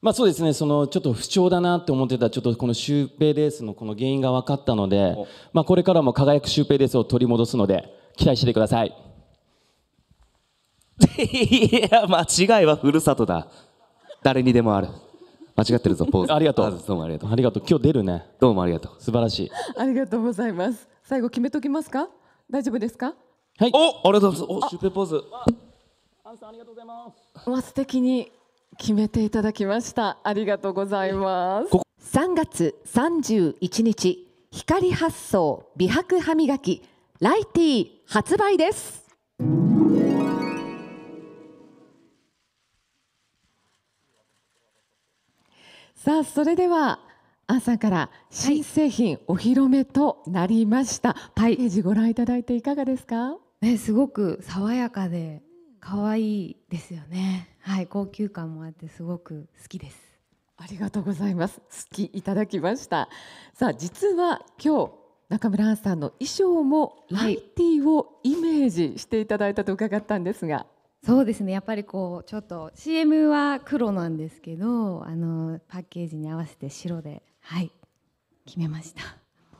まあそうですね、そのちょっと不調だなって思ってた、ちょっとこのシュウペイレースのこの原因が分かったので、まあこれからも輝くシュウペイレースを取り戻すので、期待してください。いや、間違いはふるさとだ。誰にでもある。間違ってるぞ、ポーズ。ありがとう。どうもありがとう。ありがとう。今日出るね。どうもありがとう。素晴らしい。ありがとうございます。最後決めときますか大丈夫ですかはい。おありがとうございます。おシュウペイポーズ。アンさんありがとうございます。わ、素敵に。決めていただきましたありがとうございます3月31日光発想美白歯磨きライティー発売ですさあそれでは朝から新製品お披露目となりました、はい、パイケージご覧いただいていかがですかねすごく爽やかで可愛いですよね。はい、高級感もあってすごく好きです。ありがとうございます。好きいただきました。さあ、実は今日中村さんの衣装もライティをイメージしていただいたと伺ったんですが。はい、そうですねやっぱりこうちょっと CM は黒なんですけどあのパッケージに合わせて白ではい決めました。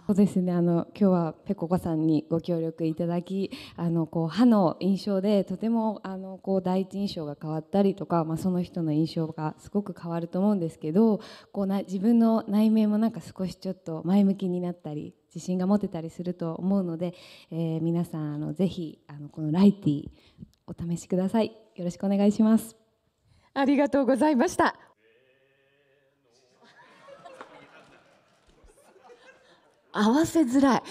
そうですねあの今日はぺここさんにご協力いただきあのこう歯の印象でとてもあのこう第一印象が変わったりとか、まあ、その人の印象がすごく変わると思うんですけどこうな自分の内面もなんか少しちょっと前向きになったり自信が持てたりすると思うので、えー、皆さんあのぜひあのこのライティお試しくださいよろしくお願いしますありがとうございました合わせづらい